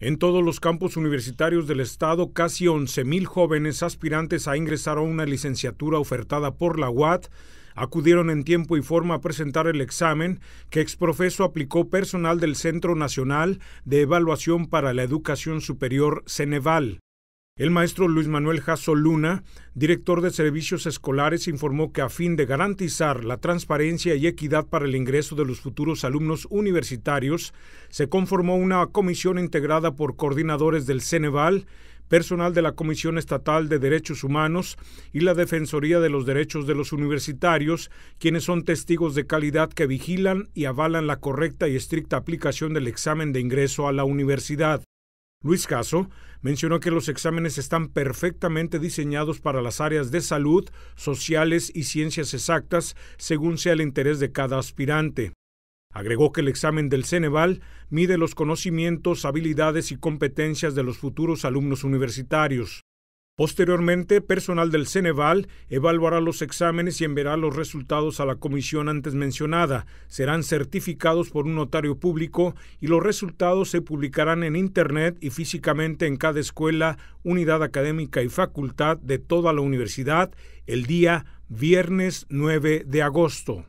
En todos los campos universitarios del estado, casi 11.000 jóvenes aspirantes a ingresar a una licenciatura ofertada por la UAT acudieron en tiempo y forma a presentar el examen que exprofeso aplicó personal del Centro Nacional de Evaluación para la Educación Superior, Ceneval. El maestro Luis Manuel Jasso Luna, director de servicios escolares, informó que a fin de garantizar la transparencia y equidad para el ingreso de los futuros alumnos universitarios, se conformó una comisión integrada por coordinadores del Ceneval, personal de la Comisión Estatal de Derechos Humanos y la Defensoría de los Derechos de los Universitarios, quienes son testigos de calidad que vigilan y avalan la correcta y estricta aplicación del examen de ingreso a la universidad. Luis Caso mencionó que los exámenes están perfectamente diseñados para las áreas de salud, sociales y ciencias exactas, según sea el interés de cada aspirante. Agregó que el examen del Ceneval mide los conocimientos, habilidades y competencias de los futuros alumnos universitarios. Posteriormente, personal del Ceneval evaluará los exámenes y enviará los resultados a la comisión antes mencionada. Serán certificados por un notario público y los resultados se publicarán en Internet y físicamente en cada escuela, unidad académica y facultad de toda la universidad el día viernes 9 de agosto.